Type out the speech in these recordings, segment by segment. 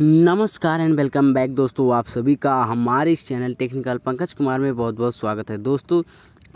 नमस्कार and welcome back दोस्तों आप सभी का हमारे इस चैनल टेक्निकल पंकज कुमार में बहुत बहुत स्वागत है दोस्तों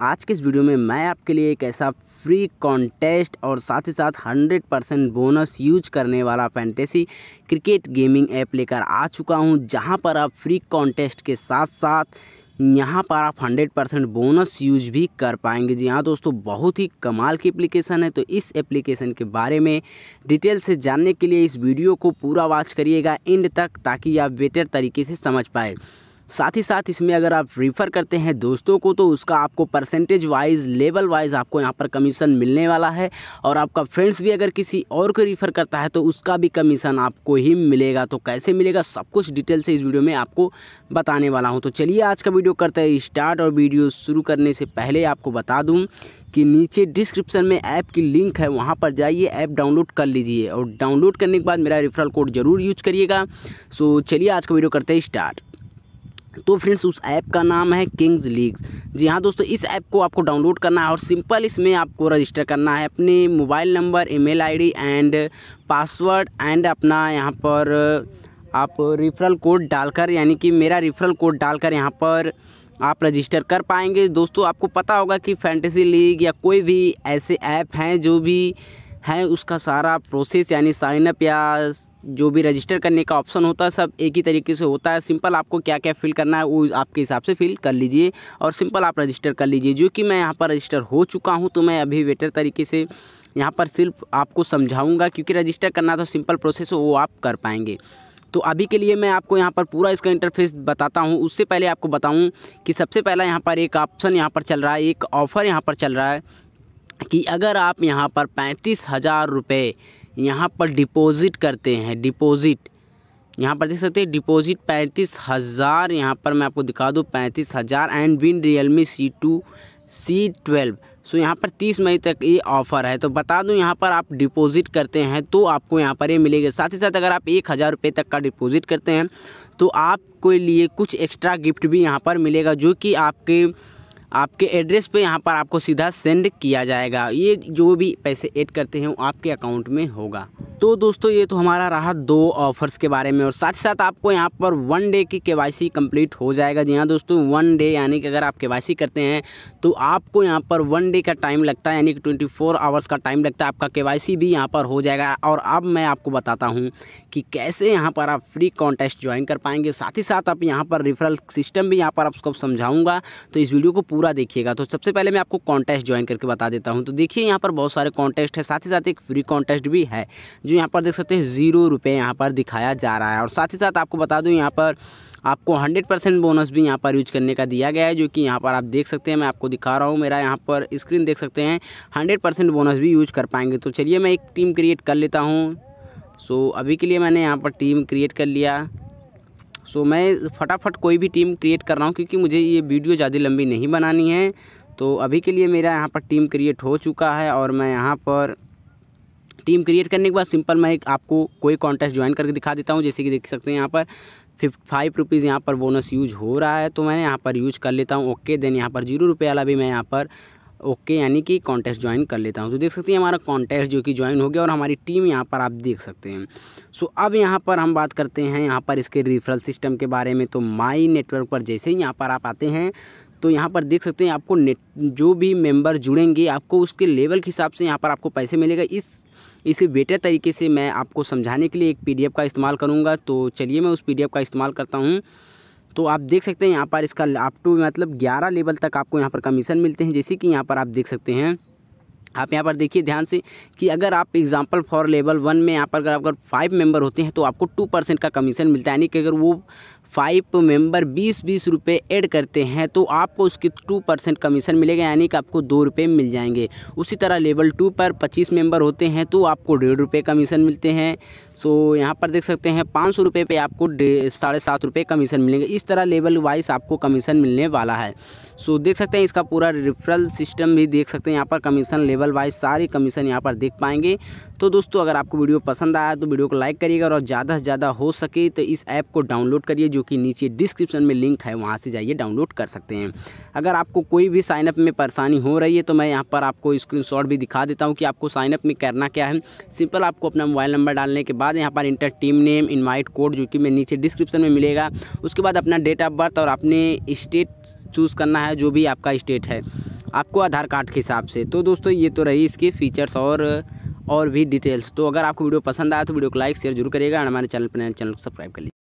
आज के इस वीडियो में मैं आपके लिए एक ऐसा फ्री कॉन्टेस्ट और साथ ही साथ 100 परसेंट बोनस यूज करने वाला फैंटेसी क्रिकेट गेमिंग ऐप लेकर आ चुका हूं जहां पर आप फ्री कॉन्टेस्ट के साथ साथ यहाँ पर आप 100 परसेंट बोनस यूज भी कर पाएंगे जी हाँ दोस्तों बहुत ही कमाल की एप्लीकेशन है तो इस एप्लीकेशन के बारे में डिटेल से जानने के लिए इस वीडियो को पूरा वॉच करिएगा एंड तक ताकि आप बेहतर तरीके से समझ पाए साथ ही साथ इसमें अगर आप रिफ़र करते हैं दोस्तों को तो उसका आपको परसेंटेज वाइज लेवल वाइज आपको यहाँ पर कमीशन मिलने वाला है और आपका फ्रेंड्स भी अगर किसी और को रिफ़र करता है तो उसका भी कमीशन आपको ही मिलेगा तो कैसे मिलेगा सब कुछ डिटेल से इस वीडियो में आपको बताने वाला हूँ तो चलिए आज का वीडियो करते हैं स्टार्ट और वीडियो शुरू करने से पहले आपको बता दूँ कि नीचे डिस्क्रिप्शन में ऐप की लिंक है वहाँ पर जाइए ऐप डाउनलोड कर लीजिए और डाउनलोड करने के बाद मेरा रेफरल कोड ज़रूर यूज करिएगा सो चलिए आज का वीडियो करते हैं स्टार्ट तो फ्रेंड्स उस ऐप का नाम है किंग्स लीग जी हाँ दोस्तों इस ऐप को आपको डाउनलोड करना है और सिंपल इसमें आपको रजिस्टर करना है अपने mobile number email ID and password and अपना यहाँ पर आप रिफ़रल कोड डालकर यानी कि मेरा रिफ़रल कोड डालकर यहाँ पर आप रजिस्टर कर पाएंगे दोस्तों आपको पता होगा कि फैंटेसी लीग या कोई भी ऐसे ऐप हैं जो भी है उसका सारा प्रोसेस यानी साइनअप या जो भी रजिस्टर करने का ऑप्शन होता है सब एक ही तरीके से होता है सिंपल आपको क्या क्या फिल करना है वो आपके हिसाब से फिल कर लीजिए और सिंपल आप रजिस्टर कर लीजिए जो कि मैं यहाँ पर रजिस्टर हो चुका हूँ तो मैं अभी बेटर तरीके से यहाँ पर सिर्फ आपको समझाऊँगा क्योंकि रजिस्टर करना तो सिंपल प्रोसेस हो वो आप कर पाएंगे तो अभी के लिए मैं आपको यहाँ पर पूरा इसका इंटरफेस बताता हूँ उससे पहले आपको बताऊँ कि सबसे पहला यहाँ पर एक ऑप्शन यहाँ पर चल रहा है एक ऑफ़र यहाँ पर चल रहा है कि अगर आप यहाँ पर पैंतीस हज़ार रुपये यहाँ पर डिपॉज़िट करते हैं डिपॉज़िट यहाँ पर देख सकते हैं डिपॉज़िट पैंतीस हज़ार यहाँ पर मैं आपको दिखा दूँ पैंतीस हज़ार and win Realme C two C twelve so यहाँ पर तीस मई तक ये ऑफ़र है तो बता दूँ यहाँ पर आप डिपॉज़िट करते हैं तो आपको यहाँ पर ये मिलेगा साथ ही साथ अगर आप एक हज़ार रुपये तक का डिपॉज़िट करते हैं तो आपके लिए कुछ एक्स्ट्रा गिफ्ट भी यहाँ पर मिलेगा जो कि आपके आपके एड्रेस पे यहाँ पर आपको सीधा सेंड किया जाएगा ये जो भी पैसे ऐड करते हैं वो आपके अकाउंट में होगा तो दोस्तों ये तो हमारा रहा दो ऑफर्स के बारे में और साथ ही साथ आपको यहाँ पर वन डे की के वाई कंप्लीट हो जाएगा जी हाँ दोस्तों वन डे यानी कि अगर आप के करते हैं तो आपको यहाँ पर वन डे का टाइम लगता है यानी कि ट्वेंटी फोर आवर्स का टाइम लगता है आपका के भी यहाँ पर हो जाएगा और अब मैं आपको बताता हूँ कि कैसे यहाँ पर आप फ्री कॉन्टेस्ट ज्वाइन कर पाएंगे साथ ही साथ आप यहाँ पर रिफरल सिस्टम भी यहाँ पर आपको समझाऊँगा तो इस वीडियो को पूरा पूरा देखिएगा तो सबसे पहले मैं आपको कॉन्टेस्ट ज्वाइन करके बता देता हूँ तो देखिए यहाँ पर बहुत सारे कॉन्टेस्ट है साथ ही साथ एक फ्री कॉन्टेस्ट भी है जो यहाँ पर देख सकते हैं ज़ीरो रुपये यहाँ पर दिखाया जा रहा है और साथ ही साथ आपको बता दूँ यहाँ पर आपको 100 परसेंट बोनस भी यहाँ पर यूज करने का दिया गया है जो कि यहाँ पर आप देख सकते हैं मैं आपको दिखा रहा हूँ मेरा यहाँ पर स्क्रीन देख सकते हैं 100 परसेंट बोनस भी यूज कर पाएंगे तो चलिए मैं एक टीम क्रिएट कर लेता हूँ सो अभी के लिए मैंने यहाँ पर टीम क्रिएट कर लिया सो मैं फटाफट कोई भी टीम क्रिएट कर रहा हूँ क्योंकि मुझे ये वीडियो ज़्यादा लंबी नहीं बनानी है तो अभी के लिए मेरा यहाँ पर टीम क्रिएट हो चुका है और मैं यहाँ पर टीम क्रिएट करने के बाद सिंपल मैं एक आपको कोई कॉन्टेस्ट ज्वाइन करके दिखा देता हूँ जैसे कि देख सकते हैं यहाँ पर फिफ फाइव रुपीज़ यहाँ पर बोनस यूज हो रहा है तो मैंने यहाँ पर यूज कर लेता हूँ ओके देन यहाँ पर जीरो रुपये वाला भी मैं यहाँ पर ओके यानी कि कॉन्टेस्ट ज्वाइन कर लेता हूँ तो देख सकते हैं हमारा कॉन्टेस्ट जो कि ज्वाइन हो गया और हमारी टीम यहाँ पर आप देख सकते हैं सो अब यहाँ पर हम बात करते हैं यहाँ पर इसके रिफरल सिस्टम के बारे में तो माई नेटवर्क पर जैसे ही यहाँ पर आप आते हैं तो यहाँ पर देख सकते हैं आपको नेट जो भी मेंबर जुड़ेंगे आपको उसके लेवल के हिसाब से यहाँ पर आपको पैसे मिलेगा इस इसे बेटर तरीके से मैं आपको समझाने के लिए एक पीडीएफ का इस्तेमाल करूँगा तो चलिए मैं उस पीडीएफ का इस्तेमाल करता हूँ तो आप देख सकते हैं यहाँ पर इसका अप टू मतलब ग्यारह लेवल तक आपको यहाँ पर कमीशन मिलते हैं जैसे कि यहाँ पर आप देख सकते हैं आप यहाँ पर देखिए ध्यान से कि अगर आप एग्जाम्पल फॉर लेवल वन में यहाँ पर अगर अगर फाइव मेंबर होते हैं तो आपको टू परसेंट का कमीशन मिलता है यानी कि अगर वो फाइव मेंबर बीस बीस रुपये ऐड करते हैं तो आपको उसके टू परसेंट कमीशन मिलेगा यानी कि आपको दो रुपये मिल जाएंगे उसी तरह लेवल टू पर पच्चीस मेंबर होते हैं तो आपको डेढ़ रुपये कमीशन मिलते हैं सो यहाँ पर देख सकते हैं पाँच सौ रुपये पर आपको साढ़े सात रुपये कमीशन मिलेंगे इस तरह लेवल वाइज आपको कमीशन मिलने वाला है सो देख सकते हैं इसका पूरा रिफरल सिस्टम भी देख सकते हैं यहाँ पर कमीशन लेवल वाइज सारे कमीशन यहाँ पर देख पाएंगे तो दोस्तों अगर आपको वीडियो पसंद आया तो वीडियो को लाइक करिएगा और ज़्यादा से ज़्यादा हो सके तो इस ऐप को डाउनलोड करिए जो कि नीचे डिस्क्रिप्शन में लिंक है वहाँ से जाइए डाउनलोड कर सकते हैं अगर आपको कोई भी साइनअप में परेशानी हो रही है तो मैं यहाँ पर आपको स्क्रीन भी दिखा देता हूँ कि आपको साइनअप में करना क्या है सिंपल आपको अपना मोबाइल नंबर डालने के बाद यहाँ पर enter team name invite code जो कि मैं नीचे डिस्क्रिप्शन में मिलेगा उसके बाद अपना डेट ऑफ बर्थ और अपने स्टेट चूज़ करना है जो भी आपका स्टेट है आपको आधार कार्ड के हिसाब से तो दोस्तों ये तो रही इसके फीचर्स और और भी डिटेल्स तो अगर आपको वीडियो पसंद आया तो वीडियो को लाइक शेयर जरूर करिएगा और हमारे चैनल पर नए चैनल को सब्सक्राइब कर लीजिए